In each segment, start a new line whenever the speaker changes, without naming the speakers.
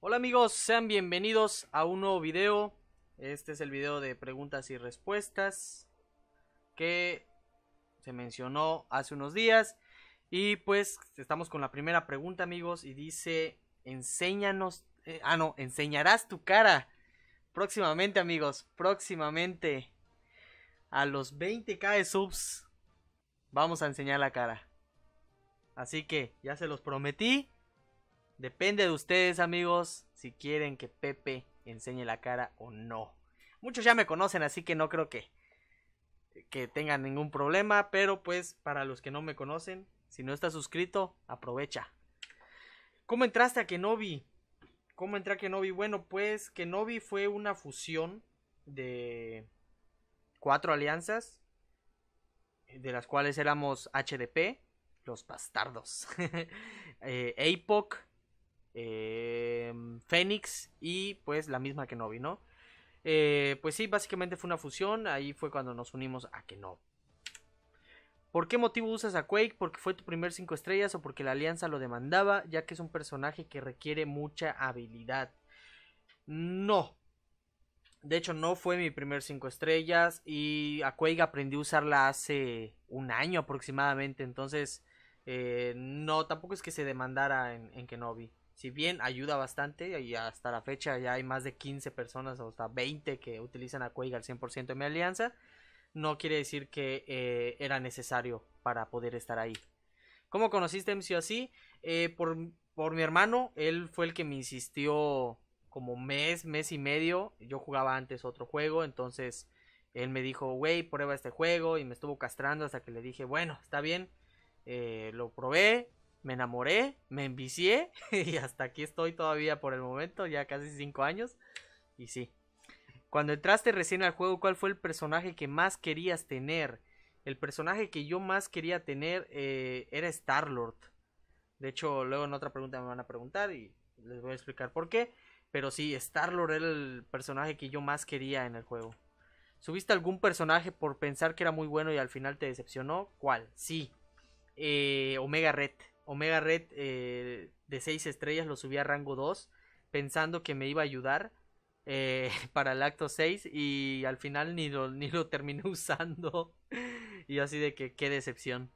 Hola amigos, sean bienvenidos a un nuevo video. Este es el video de preguntas y respuestas que se mencionó hace unos días. Y pues estamos con la primera pregunta amigos y dice, enséñanos, eh, ah no, enseñarás tu cara. Próximamente amigos, próximamente a los 20k de subs vamos a enseñar la cara. Así que ya se los prometí. Depende de ustedes, amigos, si quieren que Pepe enseñe la cara o no. Muchos ya me conocen, así que no creo que, que tengan ningún problema. Pero pues, para los que no me conocen, si no estás suscrito, aprovecha. ¿Cómo entraste a Kenobi? ¿Cómo entré a Kenobi? Bueno, pues Kenobi fue una fusión de cuatro alianzas, de las cuales éramos HDP, los bastardos, APOC, eh, eh, Fénix y pues la misma Kenobi, ¿no? Eh, pues sí, básicamente fue una fusión, ahí fue cuando nos unimos a Kenobi. ¿Por qué motivo usas a Quake? ¿Porque fue tu primer 5 estrellas o porque la alianza lo demandaba? Ya que es un personaje que requiere mucha habilidad. No. De hecho, no fue mi primer 5 estrellas. Y a Quake aprendí a usarla hace un año aproximadamente. Entonces, eh, no, tampoco es que se demandara en, en Kenobi si bien ayuda bastante y hasta la fecha ya hay más de 15 personas o hasta 20 que utilizan a Quake al 100% de mi alianza, no quiere decir que eh, era necesario para poder estar ahí. ¿Cómo conociste a así eh, por, mi hermano, él fue el que me insistió como mes, mes y medio. Yo jugaba antes otro juego, entonces él me dijo, wey, prueba este juego y me estuvo castrando hasta que le dije, bueno, está bien. Eh, lo probé, me enamoré, me envicié y hasta aquí estoy todavía por el momento, ya casi 5 años. Y sí. Cuando entraste recién al juego, ¿cuál fue el personaje que más querías tener? El personaje que yo más quería tener eh, era Star-Lord. De hecho, luego en otra pregunta me van a preguntar y les voy a explicar por qué. Pero sí, Star-Lord era el personaje que yo más quería en el juego. ¿Subiste algún personaje por pensar que era muy bueno y al final te decepcionó? ¿Cuál? Sí. Eh, Omega Red. Omega Red eh, de 6 estrellas lo subí a rango 2 pensando que me iba a ayudar eh, para el acto 6 y al final ni lo, ni lo terminé usando. y así de que qué decepción.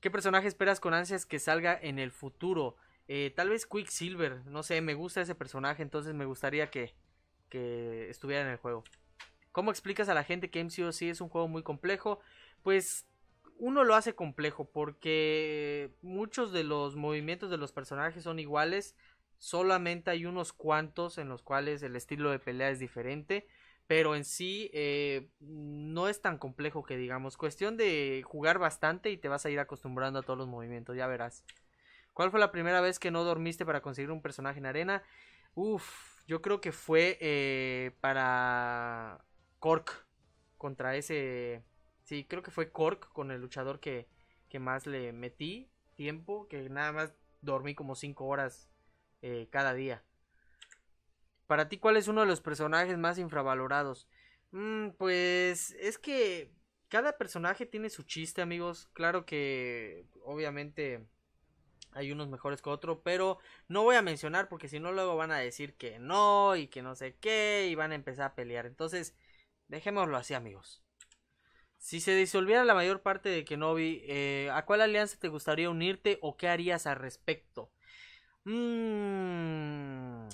¿Qué personaje esperas con ansias que salga en el futuro? Eh, tal vez Quicksilver, no sé, me gusta ese personaje, entonces me gustaría que, estuviera en el juego. ¿Cómo explicas a la gente que MCOC es un juego muy complejo? Pues uno lo hace complejo porque muchos de los movimientos de los personajes son iguales, solamente hay unos cuantos en los cuales el estilo de pelea es diferente, pero en sí eh, no es tan complejo que digamos, cuestión de jugar bastante y te vas a ir acostumbrando a todos los movimientos, ya verás. ¿Cuál fue la primera vez que no dormiste para conseguir un personaje en arena? Uf, yo creo que fue eh, para Cork contra ese Sí, creo que fue Cork con el luchador que, más le metí tiempo, que nada más dormí como 5 horas eh, cada día. Para ti, ¿cuál es uno de los personajes más infravalorados? Mm, pues es que cada personaje tiene su chiste, amigos. Claro que obviamente hay unos mejores que otros, pero no voy a mencionar porque si no luego van a decir que no y que no sé qué y van a empezar a pelear. Entonces, dejémoslo así, amigos. Si se disolviera la mayor parte de Kenobi, eh, ¿a cuál alianza te gustaría unirte o qué harías al respecto? Mm,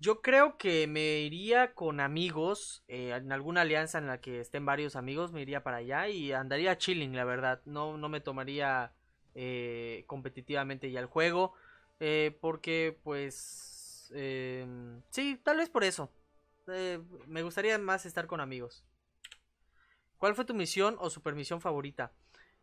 yo creo que me iría con amigos, eh, en alguna alianza en la que estén varios amigos, me iría para allá y andaría chilling, la verdad. No, no me tomaría eh, competitivamente ya el juego, porque pues... Em, sí, tal vez por eso. me gustaría más estar con amigos. ¿Cuál fue tu misión o supermisión favorita?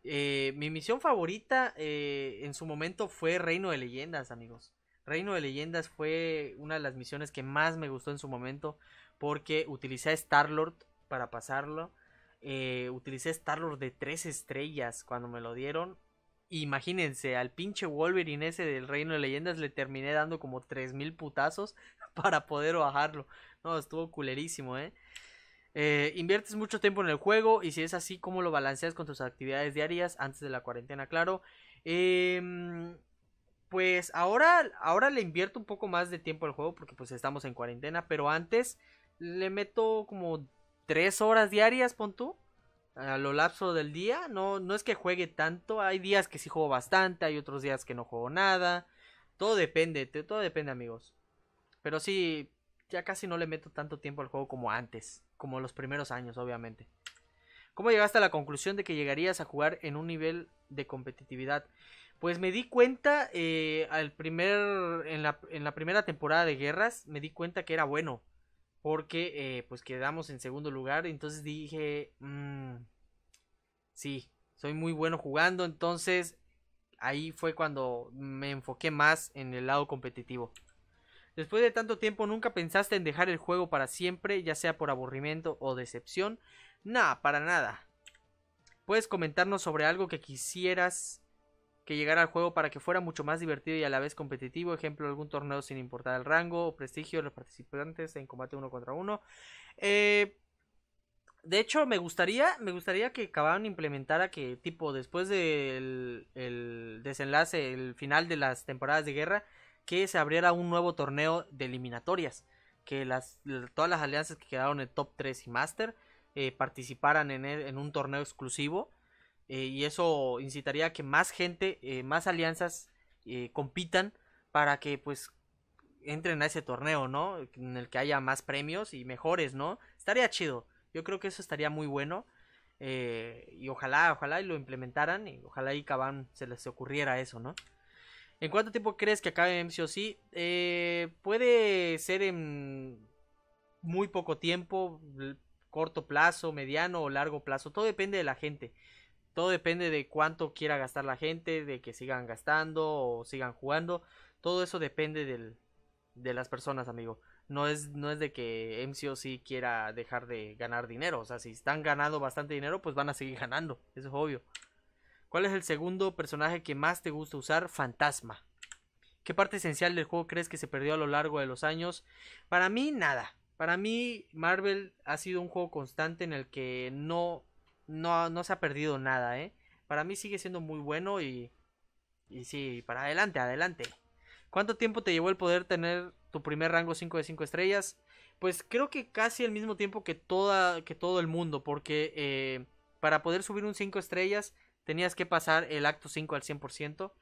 Eh, mi misión favorita eh, en su momento fue Reino de Leyendas, amigos. Reino de Leyendas fue una de las misiones que más me gustó en su momento porque utilicé a Star-Lord para pasarlo. Eh, utilicé Star-Lord de tres estrellas cuando me lo dieron. Imagínense, al pinche Wolverine ese del Reino de Leyendas le terminé dando como 3000 putazos para poder bajarlo. No, estuvo culerísimo, ¿eh? Eh, inviertes mucho tiempo en el juego y si es así, ¿cómo lo balanceas con tus actividades diarias antes de la cuarentena? Claro. Em, pues ahora, ahora le invierto un poco más de tiempo al juego porque pues estamos en cuarentena, pero antes le meto como 3 horas diarias, pon tú, a lo lapso del día. No, no es que juegue tanto, hay días que sí juego bastante, hay otros días que no juego nada. Todo depende, todo depende amigos. Pero sí, ya casi no le meto tanto tiempo al juego como antes como los primeros años, obviamente. ¿Cómo llegaste a la conclusión de que llegarías a jugar en un nivel de competitividad? Pues me di cuenta eh, al primer, en la, primera temporada de guerras, me di cuenta que era bueno. Porque eh, pues quedamos en segundo lugar. Entonces dije, mmm, sí, soy muy bueno jugando. Entonces ahí fue cuando me enfoqué más en el lado competitivo. Después de tanto tiempo nunca pensaste en dejar el juego para siempre, ya sea por aburrimiento o decepción. Nah, para nada. Puedes comentarnos sobre algo que quisieras que llegara al juego para que fuera mucho más divertido y a la vez competitivo. Ejemplo, algún torneo sin importar el rango o prestigio de los participantes en combate uno contra uno. Eh, de hecho, me gustaría, me gustaría que acabaran implementara que, tipo, después del desenlace, el final de las temporadas de guerra, que se abriera un nuevo torneo de eliminatorias, que las, todas las alianzas que quedaron en top 3 y Master eh, participaran en, un torneo exclusivo eh, y eso incitaría a que más gente, eh, más alianzas compitan para que pues entren a ese torneo, ¿no? En el que haya más premios y mejores, ¿no? Estaría chido, yo creo que eso estaría muy bueno. y ojalá, ojalá y lo implementaran y ojalá y Cabán se les ocurriera eso, ¿no? ¿En cuánto tiempo crees que acabe MCOC? Eh, puede ser en muy poco tiempo, corto plazo, mediano o largo plazo. Todo depende de la gente. Todo depende de cuánto quiera gastar la gente, de que sigan gastando o sigan jugando. Todo eso depende de las personas, amigo. No es, no es de que MCOC quiera dejar de ganar dinero. O sea, si están ganando bastante dinero, pues van a seguir ganando. Eso es obvio. ¿Cuál es el segundo personaje que más te gusta usar? Fantasma. ¿Qué parte esencial del juego crees que se perdió a lo largo de los años? Para mí, nada. Para mí, Marvel ha sido un juego constante en el que no, no, no se ha perdido nada, ¿eh? Para mí sigue siendo muy bueno y, y sí, para adelante, adelante. ¿Cuánto tiempo te llevó el poder tener tu primer rango 5 de 5 estrellas? Pues creo que casi el mismo tiempo que, que todo el mundo, porque eh, para poder subir un 5 estrellas tenías que pasar el acto 5 al 100%.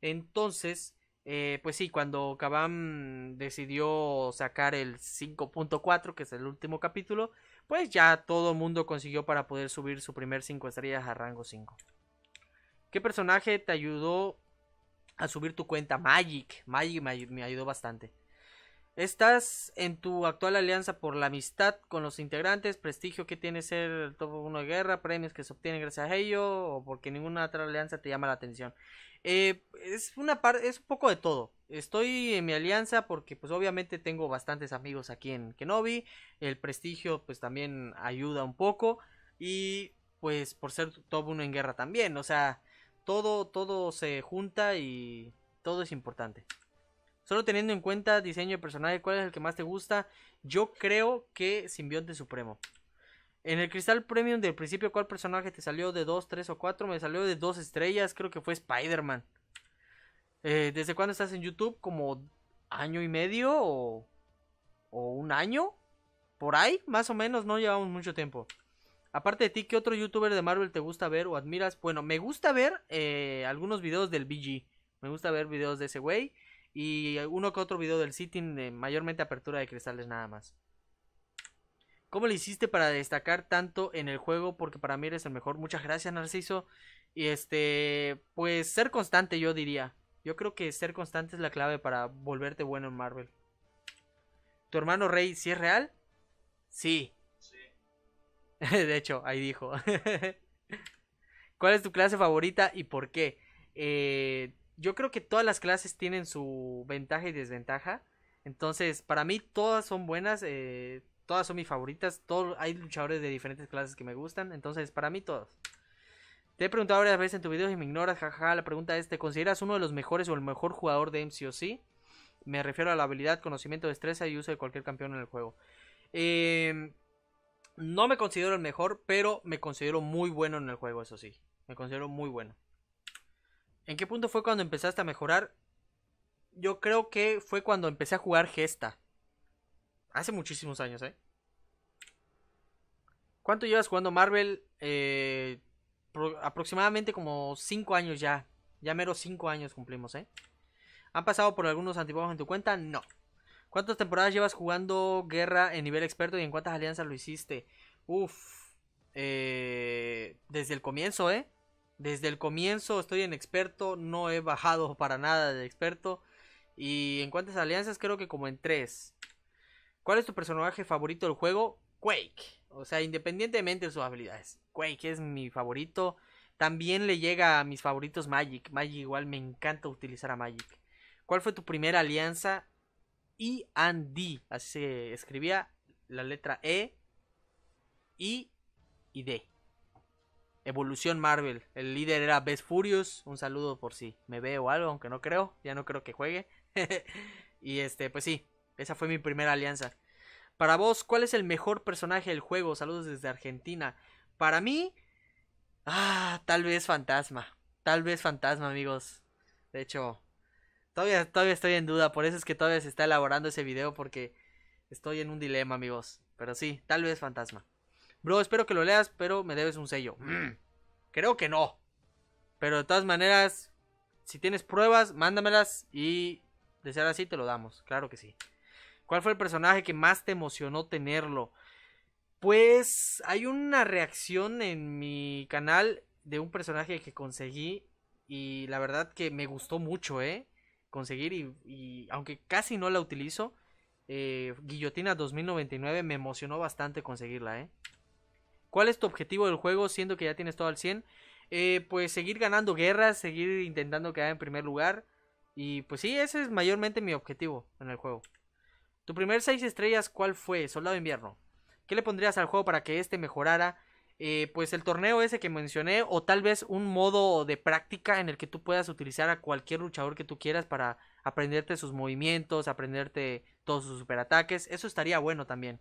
Entonces, eh, pues sí, cuando Kabam decidió sacar el 5.4, que es el último capítulo, pues ya todo el mundo consiguió para poder subir su primer 5 estrellas a rango 5. ¿Qué personaje te ayudó a subir tu cuenta? Magic. Magic me ayudó bastante. Estás en tu actual alianza por la amistad con los integrantes, prestigio que tiene ser el top 1 de guerra, premios que se obtienen gracias a ello, o porque ninguna otra alianza te llama la atención. Eh, es una parte, es un poco de todo. Estoy en mi alianza porque pues obviamente tengo bastantes amigos aquí en Kenobi. El prestigio pues también ayuda un poco. Y pues por ser top 1 en guerra también. O sea, todo, todo se junta y todo es importante. Solo teniendo en cuenta diseño de personaje, ¿cuál es el que más te gusta? Yo creo que Simbionte Supremo. En el cristal premium del principio, ¿cuál personaje te salió de 2, 3 o 4? Me salió de 2 estrellas, creo que fue Spider-Man. Eh, ¿Desde cuándo estás en YouTube? ¿Como año y medio o, o un año? Por ahí, más o menos, no llevamos mucho tiempo. Aparte de ti, ¿qué otro youtuber de Marvel te gusta ver o admiras? Bueno, me gusta ver eh, algunos videos del BG. Me gusta ver videos de ese güey. Y uno que otro video del sitting de mayormente apertura de cristales nada más. ¿Cómo le hiciste para destacar tanto en el juego? Porque para mí eres el mejor. Muchas gracias, Narciso. Y este, pues ser constante, yo diría. Yo creo que ser constante es la clave para volverte bueno en Marvel. ¿Tu hermano Rey si es real? Sí. Sí. de hecho, ahí dijo. ¿Cuál es tu clase favorita y por qué? Eh, yo creo que todas las clases tienen su ventaja y desventaja. Entonces, para mí todas son buenas, eh, todas son mis favoritas. hay luchadores de diferentes clases que me gustan. Entonces, para mí todas. Te he preguntado varias veces en tu video y me ignoras, jajaja. La pregunta es, ¿te consideras uno de los mejores o el mejor jugador de MCOC? Me refiero a la habilidad, conocimiento, destreza y uso de cualquier campeón en el juego. Em, no me considero el mejor, pero me considero muy bueno en el juego, eso sí. Me considero muy bueno. ¿En qué punto fue cuando empezaste a mejorar? Yo creo que fue cuando empecé a jugar Gesta. Hace muchísimos años, ¿eh? ¿Cuánto llevas jugando Marvel? Eh, aproximadamente como 5 años ya. Ya mero 5 años cumplimos, ¿eh? ¿Han pasado por algunos antibajos en tu cuenta? No. ¿Cuántas temporadas llevas jugando guerra en nivel experto y en cuántas alianzas lo hiciste? Uf. Eh, desde el comienzo, ¿eh? Desde el comienzo estoy en experto, no he bajado para nada de experto. Y en cuántas alianzas, creo que como en tres. ¿Cuál es tu personaje favorito del juego? Quake. O sea, independientemente de sus habilidades. Quake es mi favorito. También le llega a mis favoritos Magic. Magic igual me encanta utilizar a Magic. ¿Cuál fue tu primera alianza? E and D. Así se escribía la letra E, I y D. Evolución Marvel. El líder era Best Furious. Un saludo por si me veo algo, aunque no creo. Ya no creo que juegue. y este, pues sí, esa fue mi primera alianza. Para vos, ¿cuál es el mejor personaje del juego? Saludos desde Argentina. Para mí, ah, tal vez Fantasma. Tal vez Fantasma, amigos. De hecho, todavía, todavía estoy en duda. Por eso es que todavía se está elaborando ese video porque estoy en un dilema, amigos. Pero sí, tal vez Fantasma. Bro, espero que lo leas, pero me debes un sello. Mm. creo que no. Pero de todas maneras, si tienes pruebas, mándamelas y de ser así te lo damos. Claro que sí. ¿Cuál fue el personaje que más te emocionó tenerlo? Pues hay una reacción en mi canal de un personaje que conseguí y la verdad que me gustó mucho, ¿eh? Conseguir y, aunque casi no la utilizo, eh, Guillotina 2099 me emocionó bastante conseguirla, ¿eh? ¿Cuál es tu objetivo del juego siendo que ya tienes todo al 100? Eh, pues seguir ganando guerras, seguir intentando quedar en primer lugar. Y pues sí, ese es mayormente mi objetivo en el juego. Tu primer 6 estrellas, ¿cuál fue? Soldado invierno. ¿Qué le pondrías al juego para que este mejorara? Eh, pues el torneo ese que mencioné o tal vez un modo de práctica en el que tú puedas utilizar a cualquier luchador que tú quieras para aprenderte sus movimientos, aprenderte todos sus superataques, eso estaría bueno también.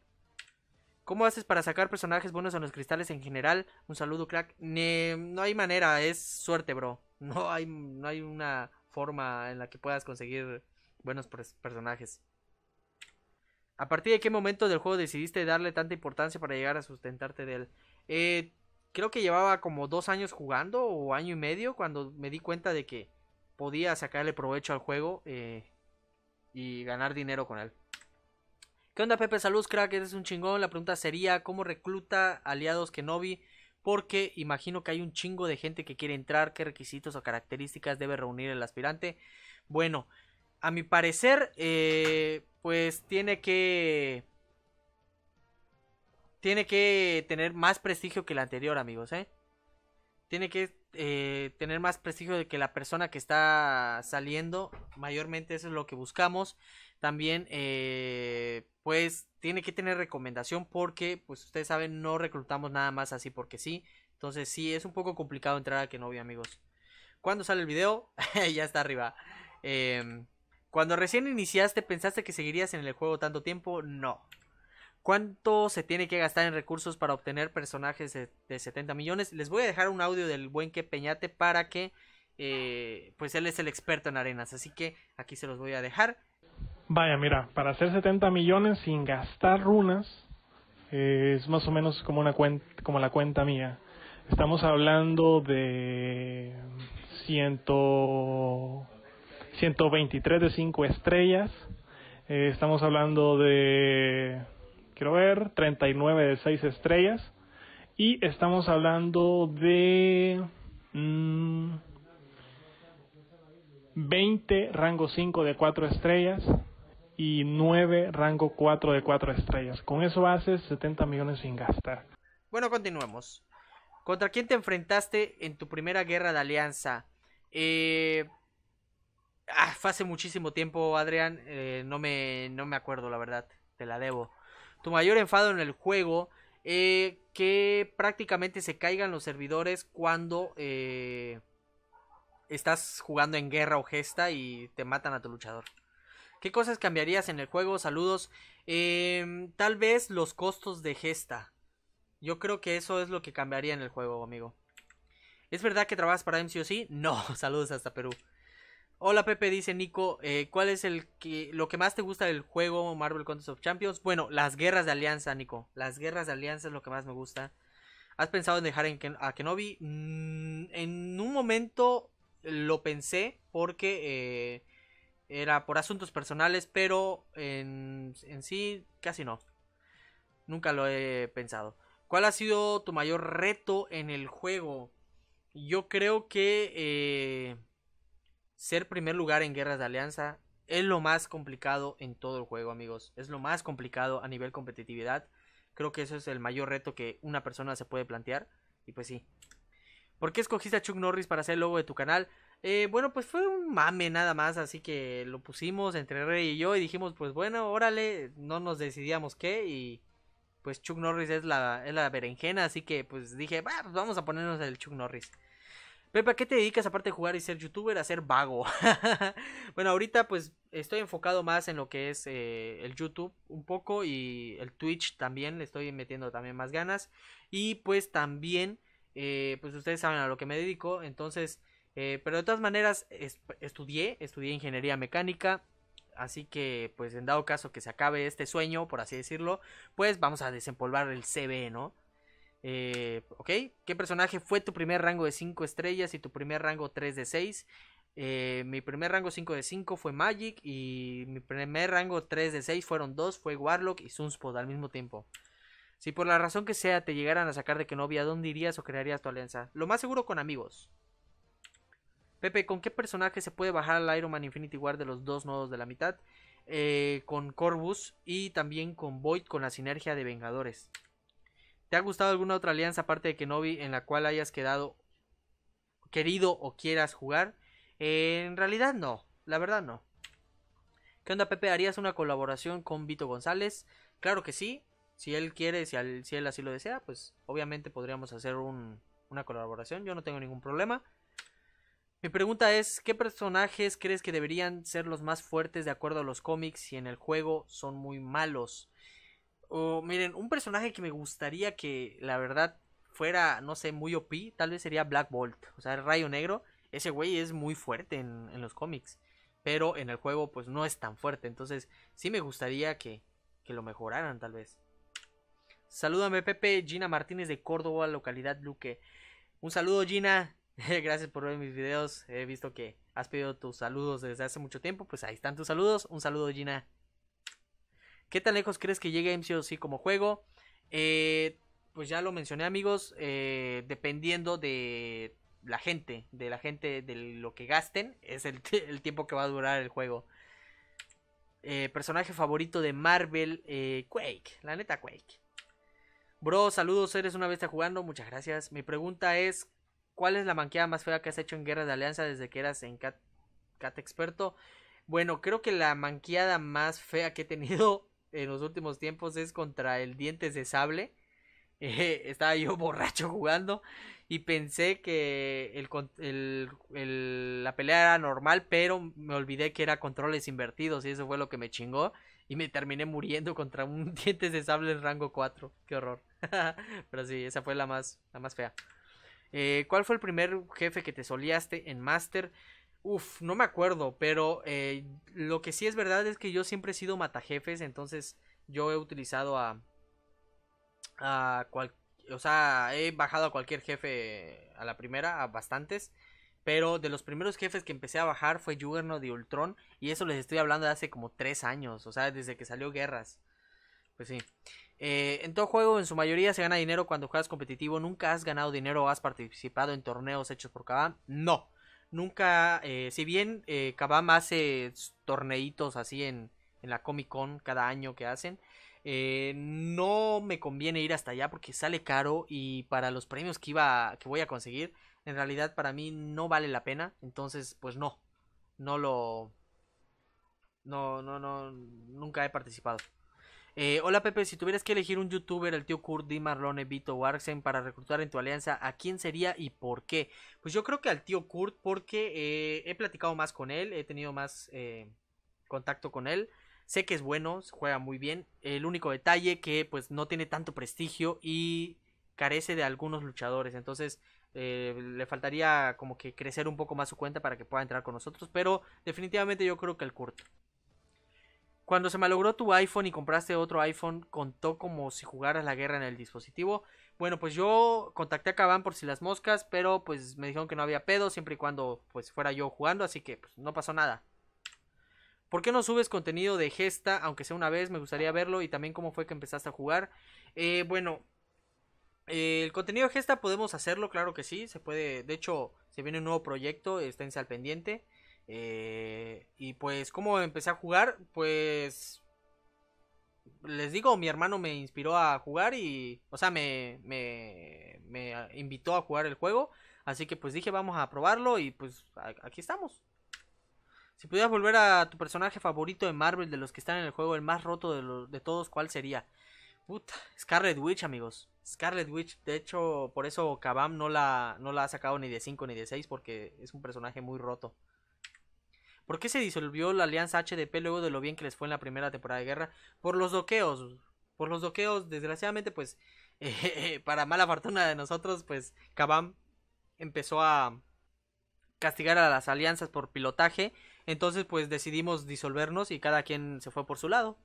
¿Cómo haces para sacar personajes buenos en los cristales en general? Un saludo, crack. no hay manera, es suerte, bro. No hay, no hay una forma en la que puedas conseguir buenos personajes. ¿A partir de qué momento del juego decidiste darle tanta importancia para llegar a sustentarte de él? Eh, creo que llevaba como dos años jugando o año y medio cuando me di cuenta de que podía sacarle provecho al juego eh, y ganar dinero con él. ¿Qué onda, Pepe? Salud crack. Eres un chingón. La pregunta sería: ¿cómo recluta aliados que no vi? Porque imagino que hay un chingo de gente que quiere entrar. ¿Qué requisitos o características debe reunir el aspirante? Bueno, a mi parecer, eh, pues tiene que. Tiene que tener más prestigio que el anterior, amigos, ¿eh? Tiene que eh, tener más prestigio de que la persona que está saliendo. Mayormente eso es lo que buscamos también eh, pues tiene que tener recomendación porque pues ustedes saben no reclutamos nada más así porque sí entonces sí es un poco complicado entrar a que amigos Cuando sale el video? ya está arriba em, cuando recién iniciaste pensaste que seguirías en el juego tanto tiempo no ¿Cuánto se tiene que gastar en recursos para obtener personajes de, 70 millones? Les voy a dejar un audio del buen que Peñate para que eh, pues él es el experto en arenas así que aquí se los voy a dejar Vaya, mira, para hacer 70 millones sin gastar runas eh, es más o menos como, una como la cuenta mía. Estamos hablando de ciento, 123 de 5 estrellas. Eh, estamos hablando de, quiero ver, 39 de 6 estrellas. Y estamos hablando de 20 mm, rango 5 de 4 estrellas y 9 rango 4 de 4 estrellas. Con eso haces 70 millones sin gastar. Bueno, continuemos. ¿Contra quién te enfrentaste en tu primera guerra de alianza? Eh, ah, fue hace muchísimo tiempo, Adrián. Eh, no, me, no me acuerdo, la verdad. Te la debo. Tu mayor enfado en el juego. Eh, que prácticamente se caigan los servidores cuando eh, estás jugando en guerra o gesta y te matan a tu luchador. ¿Qué cosas cambiarías en el juego? Saludos. Em, tal vez los costos de gesta. Yo creo que eso es lo que cambiaría en el juego, amigo. ¿Es verdad que trabajas para MCOC? No, saludos hasta Perú. Hola Pepe, dice Nico, eh, ¿cuál es el que, lo que más te gusta del juego Marvel Contest of Champions? Bueno, las guerras de alianza, Nico. Las guerras de alianza es lo que más me gusta. ¿Has pensado en dejar a Kenobi? Mm, en un momento lo pensé porque eh, era por asuntos personales, pero en, en sí casi no. Nunca lo he pensado. ¿Cuál ha sido tu mayor reto en el juego? Yo creo que eh, ser primer lugar en guerras de alianza es lo más complicado en todo el juego, amigos. Es lo más complicado a nivel competitividad. Creo que eso es el mayor reto que una persona se puede plantear. Y pues sí. ¿Por qué escogiste a Chuck Norris para ser el logo de tu canal? Eh, bueno, pues fue un mame nada más, así que lo pusimos entre Rey y yo y dijimos, pues bueno, órale, no nos decidíamos qué y pues Chuck Norris es la, es la berenjena, así que pues dije, pues vamos a ponernos el Chuck Norris. Pepe, ¿a qué te dedicas aparte de jugar y ser youtuber? A ser vago. bueno, ahorita pues estoy enfocado más en lo que es eh, el YouTube un poco y el Twitch también, le estoy metiendo también más ganas. Y pues también, eh, pues ustedes saben a lo que me dedico, entonces... Eh, pero de todas maneras, estudié, estudié ingeniería mecánica. Así que, pues en dado caso que se acabe este sueño, por así decirlo, pues vamos a desempolvar el CB, ¿no? Eh, ok, ¿qué personaje fue tu primer rango de 5 estrellas y tu primer rango 3 de 6? Eh, mi primer rango 5 de 5 fue Magic y mi primer rango 3 de 6 fueron 2, fue Warlock y Sunspot al mismo tiempo. Si por la razón que sea te llegaran a sacar de que no ¿dónde irías o crearías tu alianza? Lo más seguro con amigos. Pepe, ¿con qué personaje se puede bajar al Iron Man Infinity War de los dos nodos de la mitad? Eh, con Corvus y también con Void con la sinergia de Vengadores. ¿Te ha gustado alguna otra alianza aparte de Kenobi en la cual hayas quedado querido o quieras jugar? Eh, en realidad no, la verdad no. ¿Qué onda Pepe? ¿Harías una colaboración con Vito González? Claro que sí, si él quiere, si, él así lo desea, pues obviamente podríamos hacer una colaboración, yo no tengo ningún problema. Mi pregunta es, ¿qué personajes crees que deberían ser los más fuertes de acuerdo a los cómics y en el juego son muy malos? O miren, un personaje que me gustaría que la verdad fuera, no sé, muy OP, tal vez sería Black Bolt, o sea, el Rayo Negro. Ese güey es muy fuerte en, los cómics, pero en el juego pues no es tan fuerte, entonces sí me gustaría que, que lo mejoraran tal vez. Salúdame Pepe, Gina Martínez de Córdoba, localidad Luque. Un saludo Gina, Gracias por ver mis videos. He visto que has pedido tus saludos desde hace mucho tiempo. Pues ahí están tus saludos. Un saludo, Gina. ¿Qué tan lejos crees que llegue MCOC como juego? Eh, pues ya lo mencioné, amigos. Eh, dependiendo de la gente, de la gente, de lo que gasten, es el, tiempo que va a durar el juego. Eh, personaje favorito de Marvel, Quake. La neta, Quake. Bro, saludos, eres una bestia jugando. Muchas gracias. Mi pregunta es: ¿Cuál es la manqueada más fea que has hecho en Guerra de Alianza desde que eras en Cat, Experto? Bueno, creo que la manqueada más fea que he tenido en los últimos tiempos es contra el Dientes de Sable. Eh, estaba yo borracho jugando y pensé que la pelea era normal, pero me olvidé que era controles invertidos y eso fue lo que me chingó. Y me terminé muriendo contra un Dientes de Sable en rango 4. Qué horror. pero sí, esa fue la más, la más fea. Eh, ¿Cuál fue el primer jefe que te soliaste en Master? Uf, no me acuerdo, pero eh, lo que sí es verdad es que yo siempre he sido matajefes, entonces yo he utilizado a... a cual, o sea, he bajado a cualquier jefe a la primera, a bastantes. Pero de los primeros jefes que empecé a bajar fue Juggernaut de Ultron. Y eso les estoy hablando de hace como tres años. O sea, desde que salió Guerras. Pues sí. Eh, en todo juego, en su mayoría, se gana dinero cuando juegas competitivo. ¿Nunca has ganado dinero o has participado en torneos hechos por Kabam? No. Nunca, eh, si bien eh, Kabam hace torneitos así en, en, la Comic Con cada año que hacen, no me conviene ir hasta allá porque sale caro y para los premios que, iba, que voy a conseguir, en realidad para mí no vale la pena. Entonces, pues no, no lo... No, no, no, nunca he participado. Eh, hola Pepe, si tuvieras que elegir un youtuber, el tío Kurt, Di Marlone, Vito Arxen para reclutar en tu alianza, ¿a quién sería y por qué? Pues yo creo que al tío Kurt porque eh, he platicado más con él, he tenido más eh, contacto con él, sé que es bueno, juega muy bien, el único detalle que pues no tiene tanto prestigio y carece de algunos luchadores, entonces le faltaría como que crecer un poco más su cuenta para que pueda entrar con nosotros, pero definitivamente yo creo que el Kurt. Cuando se malogró tu iPhone y compraste otro iPhone, contó como si jugaras la guerra en el dispositivo. Bueno, pues yo contacté a Caban por si las moscas, pero pues me dijeron que no había pedo siempre y cuando pues fuera yo jugando, así que pues, no pasó nada. ¿Por qué no subes contenido de gesta, aunque sea una vez? Me gustaría verlo y también cómo fue que empezaste a jugar. Eh, bueno, el contenido de gesta podemos hacerlo, claro que sí, se puede. De hecho, se viene un nuevo proyecto, esténse al pendiente. Eh, y pues, como empecé a jugar? Pues. Les digo, mi hermano me inspiró a jugar y. O sea, me, me, invitó a jugar el juego. Así que pues dije, vamos a probarlo y pues aquí estamos. Si pudieras volver a tu personaje favorito de Marvel, de los que están en el juego, el más roto de, todos, ¿cuál sería? Puta, Scarlet Witch, amigos. Scarlet Witch, de hecho, por eso Kabam no la, no la ha sacado ni de 5 ni de 6, porque es un personaje muy roto. ¿Por qué se disolvió la alianza HDP luego de lo bien que les fue en la primera temporada de guerra? Por los doqueos. Por los doqueos, desgraciadamente, pues, eh, para mala fortuna de nosotros, pues, Kabam empezó a castigar a las alianzas por pilotaje. Entonces, pues, decidimos disolvernos y cada quien se fue por su lado.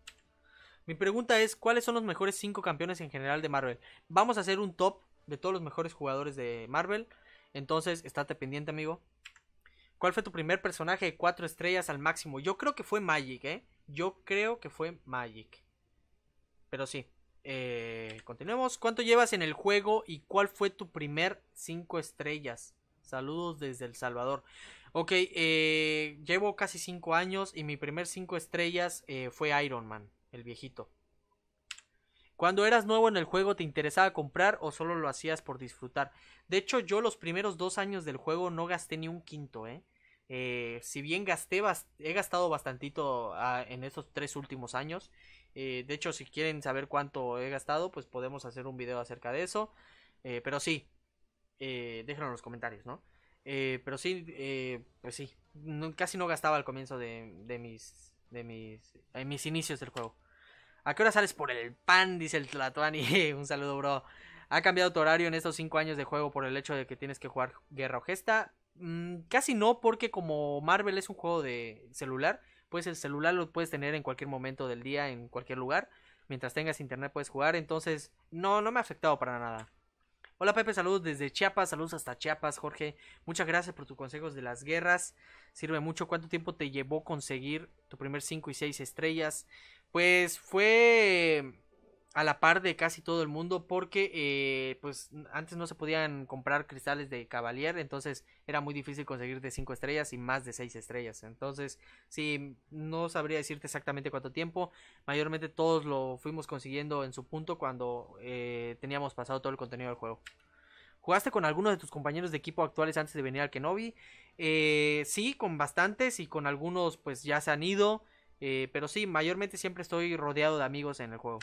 Mi pregunta es, ¿cuáles son los mejores 5 campeones en general de Marvel? Vamos a hacer un top de todos los mejores jugadores de Marvel. Entonces, estate pendiente, amigo. ¿Cuál fue tu primer personaje de cuatro estrellas al máximo? Yo creo que fue Magic, ¿eh? Yo creo que fue Magic. Pero sí. Eh, continuemos. ¿Cuánto llevas en el juego y cuál fue tu primer cinco estrellas? Saludos desde El Salvador. Ok, eh, llevo casi cinco años y mi primer cinco estrellas eh, fue Iron Man, el viejito. Cuando eras nuevo en el juego, ¿te interesaba comprar o solo lo hacías por disfrutar? De hecho, yo los primeros dos años del juego no gasté ni un quinto, ¿eh? eh si bien gasté, he gastado bastantito ah, en estos tres últimos años. Eh, de hecho, si quieren saber cuánto he gastado, pues podemos hacer un video acerca de eso. Eh, pero sí, déjenlo en los comentarios, ¿no? pero sí, pues sí, casi no gastaba al comienzo de, de mis, de mis, en mis inicios del juego. ¿A qué hora sales por el pan? Dice el Tlatuani. Un saludo, bro. ¿Ha cambiado tu horario en estos 5 años de juego por el hecho de que tienes que jugar Guerra o Gesta? Mm, casi no, porque como Marvel es un juego de celular, pues el celular lo puedes tener en cualquier momento del día, en cualquier lugar. Mientras tengas internet puedes jugar, entonces no, no me ha afectado para nada. Hola Pepe, saludos desde Chiapas, saludos hasta Chiapas, Jorge. Muchas gracias por tus consejos de las guerras. Sirve mucho. ¿Cuánto tiempo te llevó conseguir tu primer 5 y 6 estrellas? pues fue a la par de casi todo el mundo porque eh, pues antes no se podían comprar cristales de Cavalier, entonces era muy difícil conseguir de 5 estrellas y más de 6 estrellas. Entonces, sí, no sabría decirte exactamente cuánto tiempo, mayormente todos lo fuimos consiguiendo en su punto cuando eh, teníamos pasado todo el contenido del juego. ¿Jugaste con algunos de tus compañeros de equipo actuales antes de venir al Kenobi? Eh, sí, con bastantes y con algunos pues ya se han ido. Eh, pero sí, mayormente siempre estoy rodeado de amigos en el juego.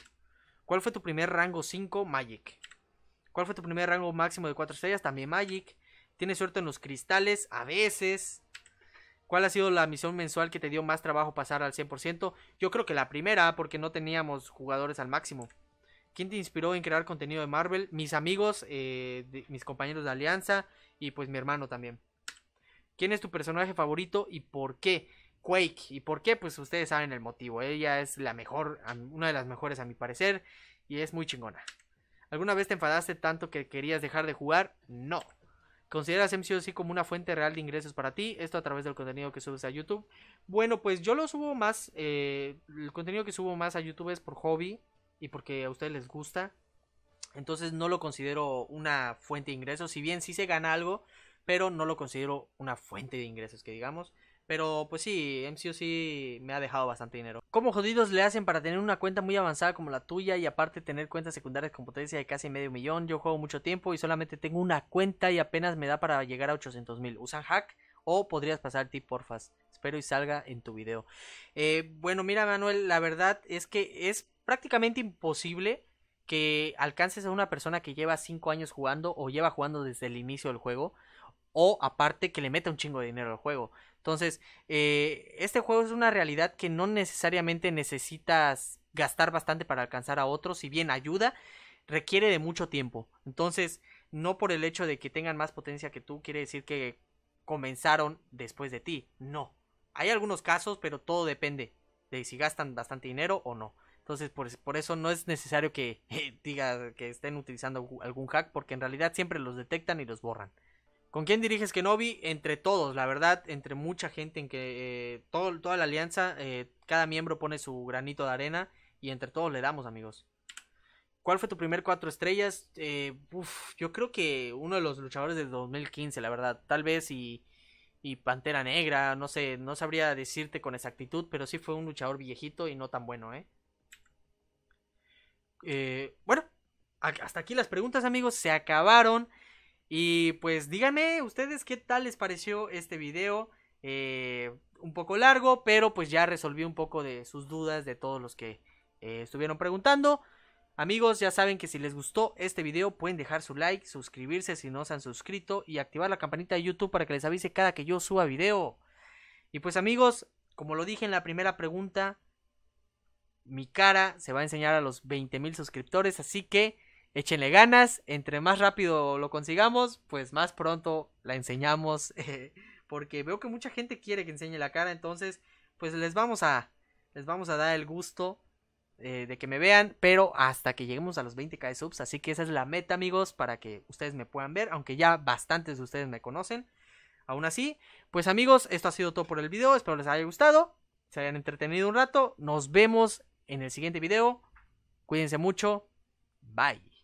¿Cuál fue tu primer rango 5? Magic. ¿Cuál fue tu primer rango máximo de 4 estrellas? También Magic. ¿Tienes suerte en los cristales? A veces. ¿Cuál ha sido la misión mensual que te dio más trabajo pasar al 100%? Yo creo que la primera, porque no teníamos jugadores al máximo. ¿Quién te inspiró en crear contenido de Marvel? Mis amigos, eh, mis compañeros de Alianza y pues mi hermano también. ¿Quién es tu personaje favorito y por qué? Quake. ¿Y por qué? Pues ustedes saben el motivo. Ella es la mejor, una de las mejores a mi parecer, y es muy chingona. ¿Alguna vez te enfadaste tanto que querías dejar de jugar? No. ¿Consideras MCOC como una fuente real de ingresos para ti? Esto a través del contenido que subes a YouTube. Bueno, pues yo lo subo más. Eh, el contenido que subo más a YouTube es por hobby y porque a ustedes les gusta. Entonces no lo considero una fuente de ingresos. Si bien sí se gana algo, pero no lo considero una fuente de ingresos, que digamos. Pero pues sí, MCU sí me ha dejado bastante dinero. ¿Cómo jodidos le hacen para tener una cuenta muy avanzada como la tuya y aparte tener cuentas secundarias con potencia de casi medio millón? Yo juego mucho tiempo y solamente tengo una cuenta y apenas me da para llegar a 800 mil. ¿Usan hack? O podrías pasar por porfas. Espero y salga en tu video. Eh, bueno, mira Manuel, la verdad es que es prácticamente imposible que alcances a una persona que lleva 5 años jugando o lleva jugando desde el inicio del juego. O aparte que le meta un chingo de dinero al juego. Entonces, eh, este juego es una realidad que no necesariamente necesitas gastar bastante para alcanzar a otros, si bien ayuda, requiere de mucho tiempo. Entonces, no por el hecho de que tengan más potencia que tú, quiere decir que comenzaron después de ti. No. Hay algunos casos, pero todo depende de si gastan bastante dinero o no. Entonces, por, por eso no es necesario que digas que estén utilizando algún hack, porque en realidad siempre los detectan y los borran. ¿Con quién diriges Kenobi? Entre todos, la verdad, entre mucha gente en que eh, todo, toda la alianza, eh, cada miembro pone su granito de arena y entre todos le damos, amigos. ¿Cuál fue tu primer cuatro estrellas? Eh, uf, yo creo que uno de los luchadores del 2015, la verdad. Tal vez y, y Pantera Negra, no sé, no sabría decirte con exactitud, pero sí fue un luchador viejito y no tan bueno, eh bueno, hasta aquí las preguntas, amigos, se acabaron. Y pues díganme ustedes qué tal les pareció este video. Eh, un poco largo, pero pues ya resolví un poco de sus dudas de todos los que eh, estuvieron preguntando. Amigos, ya saben que si les gustó este video pueden dejar su like, suscribirse si no se han suscrito y activar la campanita de YouTube para que les avise cada que yo suba video. Y pues amigos, como lo dije en la primera pregunta, mi cara se va a enseñar a los 20 mil suscriptores, así que échenle ganas, entre más rápido lo consigamos, pues más pronto la enseñamos, eh, porque veo que mucha gente quiere que enseñe la cara, entonces pues les vamos a, les vamos a dar el gusto eh, de que me vean, pero hasta que lleguemos a los 20k de subs, así que esa es la meta amigos, para que ustedes me puedan ver, aunque ya bastantes de ustedes me conocen. Aún así, pues amigos, esto ha sido todo por el video, espero les haya gustado, se hayan entretenido un rato, nos vemos en el siguiente video, cuídense mucho, bye.